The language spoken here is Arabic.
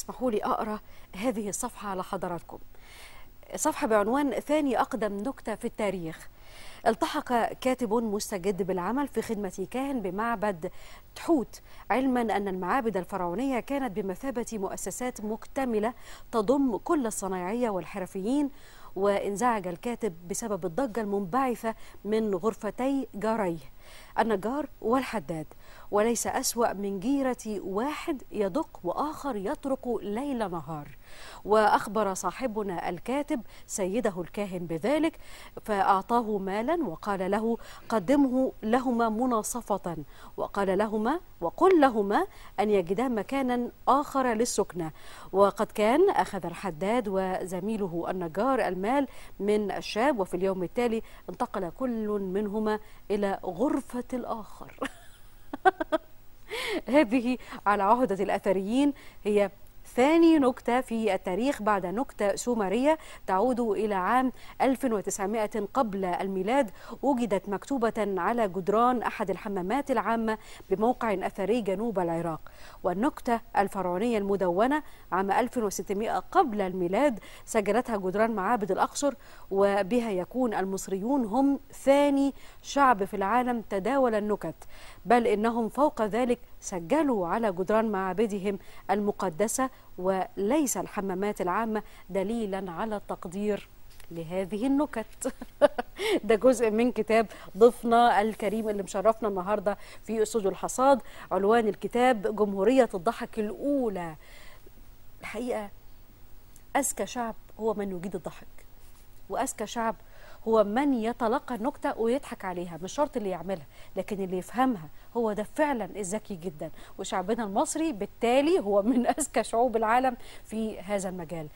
اسمحوا لي اقرا هذه الصفحه على حضراتكم صفحه بعنوان ثاني اقدم نكته في التاريخ التحق كاتب مستجد بالعمل في خدمة كاهن بمعبد تحوت علما أن المعابد الفرعونية كانت بمثابة مؤسسات مكتملة تضم كل الصنايعية والحرفيين وانزعج الكاتب بسبب الضجة المنبعثة من غرفتي جاريه النجار والحداد وليس أسوأ من جيرة واحد يدق وآخر يطرق ليل نهار وأخبر صاحبنا الكاتب سيده الكاهن بذلك فأعطاه مالا وقال له قدمه لهما مناصفة وقال لهما وقل لهما أن يجدا مكانا آخر للسكنة وقد كان أخذ الحداد وزميله النجار المال من الشاب وفي اليوم التالي انتقل كل منهما إلى غرفة غرفة الآخر هذه على عهدة الأثريين هي ثاني نكتة في التاريخ بعد نكتة سومرية تعود إلى عام 1900 قبل الميلاد وجدت مكتوبة على جدران أحد الحمامات العامة بموقع أثري جنوب العراق والنكتة الفرعونية المدونة عام 1600 قبل الميلاد سجلتها جدران معابد الأقصر وبها يكون المصريون هم ثاني شعب في العالم تداول النكت بل إنهم فوق ذلك سجلوا على جدران معابدهم المقدسة وليس الحمامات العامة دليلا على التقدير لهذه النكت ده جزء من كتاب ضيفنا الكريم اللي مشرفنا النهاردة في استوديو الحصاد عنوان الكتاب جمهورية الضحك الأولى الحقيقة أذكى شعب هو من يجيد الضحك وأذكى شعب هو من يتلقى النكته ويضحك عليها مش شرط اللي يعملها لكن اللي يفهمها هو ده فعلا الذكي جدا وشعبنا المصري بالتالي هو من اذكى شعوب العالم في هذا المجال